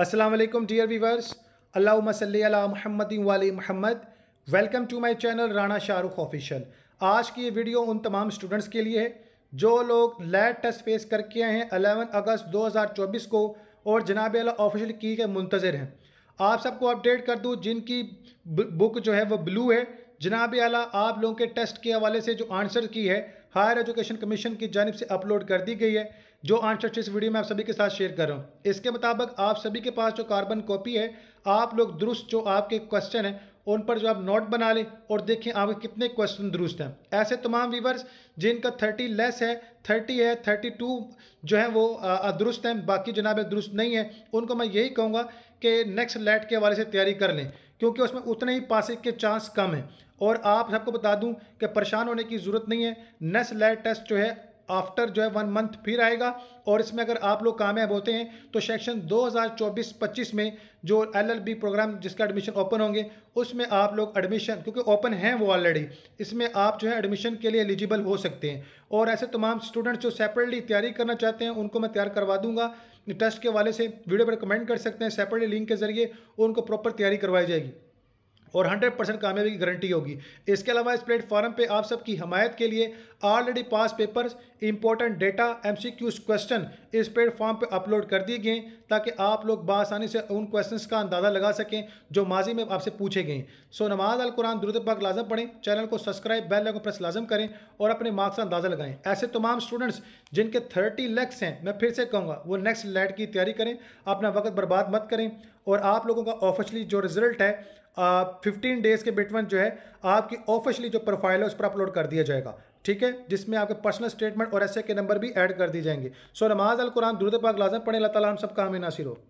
Aslam dear viewers अल्लाह महमद वाली महमद welcome to my channel Rana Shahrukh official आज की ये वीडियो उन तमाम स्टूडेंट्स के लिए है जो लोग लैट टेस्ट फेस करके आए हैं 11 अगस्त 2024 को और जनाब अला ऑफिशियल की के मुंतज़र हैं आप सबको अपडेट कर दूँ जिनकी बुक जो है वह ब्लू है जनाब अला आप लोगों के टेस्ट के हवाले से जो आंसर की है हायर एजुकेशन कमीशन की जानब से अपलोड कर दी गई है जो आंसर इस वीडियो में आप सभी के साथ शेयर कर रहा हूँ इसके मुताबिक आप सभी के पास जो कार्बन कॉपी है आप लोग दुरुस्त जो आपके क्वेश्चन है उन पर जो आप नोट बना लें और देखें आपके कितने क्वेश्चन दुरुस्त हैं ऐसे तमाम वीवर्स जिनका थर्टी लेस है थर्टी है थर्टी टू जो है वो दुरुस्त हैं बाकी जनाब दुरुस्त नहीं है उनको मैं यही कहूँगा कि नेक्स्ट लेट के हवाले से तैयारी कर लें क्योंकि उसमें उतने ही पासिंग के चांस कम हैं और आप सबको बता दूं कि परेशान होने की ज़रूरत नहीं है नेस्ट लैट टेस्ट जो है आफ्टर जो है वन मंथ फिर आएगा और इसमें अगर आप लोग कामयाब होते हैं तो सेक्शन 2024-25 में जो एलएलबी प्रोग्राम जिसका एडमिशन ओपन होंगे उसमें आप लोग एडमिशन क्योंकि ओपन हैं वो ऑलरेडी इसमें आप जो है एडमिशन के लिए एलिजिबल हो सकते हैं और ऐसे तमाम स्टूडेंट्स जो सेपरेटली तैयारी करना चाहते हैं उनको मैं तैयार करवा दूंगा टेस्ट के वाले से वीडियो पर कमेंट कर सकते हैं सेपरेटली लिंक के जरिए उनको प्रॉपर तैयारी करवाई जाएगी और 100 परसेंट कामयाबी की गारंटी होगी इसके अलावा इस प्लेटफॉर्म पे आप सबकी हमायत के लिए already past papers important data एम क्वेश्चन इस प्लेटफॉर्म पे अपलोड कर दिए गए ताकि आप लोग बसानी से उन क्वेश्चन का अंदाज़ा लगा सकें जो माजी में आपसे पूछे गए सो नमाज अल कुरान दुरुद पाक लाजम पढ़ें चैनल को सब्सक्राइब बेल को प्रेस लाजम करें और अपने मार्क्स का अंदाज़ा लगाएं ऐसे तमाम स्टूडेंट्स जिनके थर्टी लैक्स हैं मैं फिर से कहूँगा वो नेक्स्ट लैट की तैयारी करें अपना वक्त बर्बाद मत करें और आप लोगों का ऑफिशली जो रिजल्ट है फिफ्टीन डेज़ के बिटवन जो है आपकी ऑफिशली जो प्रोफाइल है उस पर अपलोड कर दिया जाएगा ठीक है जिसमें आपके पर्सनल स्टेटमेंट और ऐसे के नंबर भी ऐड कर दिए जाएंगे सो नमाज अल कुरान दुरुद पाक लाजम पढ़े अल्लाह हम सब का हमें नासिर हो